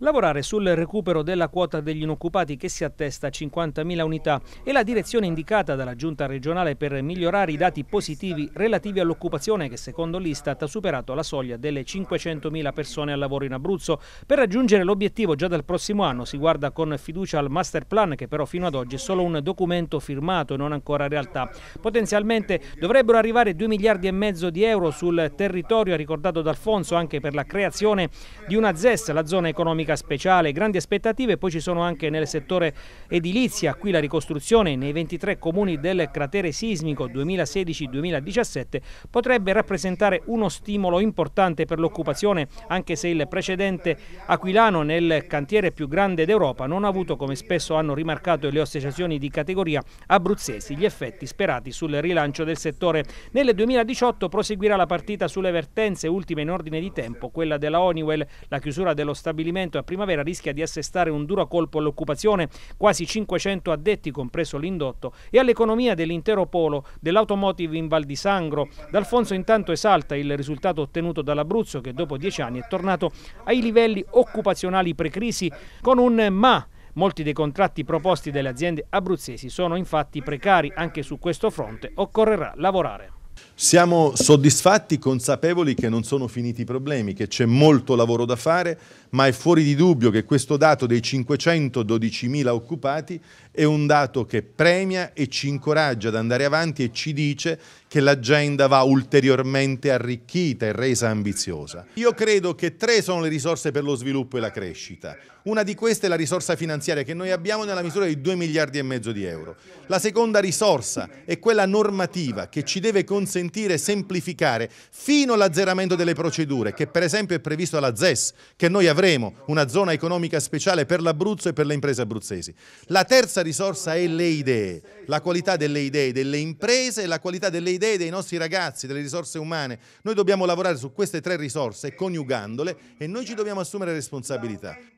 Lavorare sul recupero della quota degli inoccupati che si attesta a 50.000 unità è la direzione indicata dalla Giunta regionale per migliorare i dati positivi relativi all'occupazione che secondo l'Istat ha superato la soglia delle 500.000 persone al lavoro in Abruzzo. Per raggiungere l'obiettivo già dal prossimo anno si guarda con fiducia al master plan che però fino ad oggi è solo un documento firmato e non ancora realtà. Potenzialmente dovrebbero arrivare 2 miliardi e mezzo di euro sul territorio, ha ricordato D'Alfonso, anche per la creazione di una ZES, la zona economica edilica speciale, grandi aspettative, poi ci sono anche nel settore edilizia, qui la ricostruzione nei 23 comuni del cratere sismico 2016-2017 potrebbe rappresentare uno stimolo importante per l'occupazione, anche se il precedente aquilano nel cantiere più grande d'Europa non ha avuto, come spesso hanno rimarcato le associazioni di categoria abruzzesi, gli effetti sperati sul rilancio del settore. Nel 2018 proseguirà la partita sulle vertenze, ultime in ordine di tempo, quella della Honeywell, la chiusura dello stabilimento a primavera rischia di assestare un duro colpo all'occupazione, quasi 500 addetti, compreso l'indotto, e all'economia dell'intero polo dell'automotive in Val di Sangro. D'Alfonso intanto esalta il risultato ottenuto dall'Abruzzo che dopo dieci anni è tornato ai livelli occupazionali pre-crisi con un ma Molti dei contratti proposti dalle aziende abruzzesi sono infatti precari, anche su questo fronte occorrerà lavorare. Siamo soddisfatti, consapevoli che non sono finiti i problemi, che c'è molto lavoro da fare, ma è fuori di dubbio che questo dato dei 512.000 occupati è un dato che premia e ci incoraggia ad andare avanti e ci dice che l'agenda va ulteriormente arricchita e resa ambiziosa. Io credo che tre sono le risorse per lo sviluppo e la crescita. Una di queste è la risorsa finanziaria che noi abbiamo nella misura di 2 miliardi e mezzo di euro. La seconda risorsa è quella normativa che ci deve consentire consentire e semplificare fino all'azzeramento delle procedure, che per esempio è previsto alla ZES, che noi avremo una zona economica speciale per l'Abruzzo e per le imprese abruzzesi. La terza risorsa è le idee, la qualità delle idee delle imprese e la qualità delle idee dei nostri ragazzi, delle risorse umane. Noi dobbiamo lavorare su queste tre risorse, coniugandole, e noi ci dobbiamo assumere responsabilità.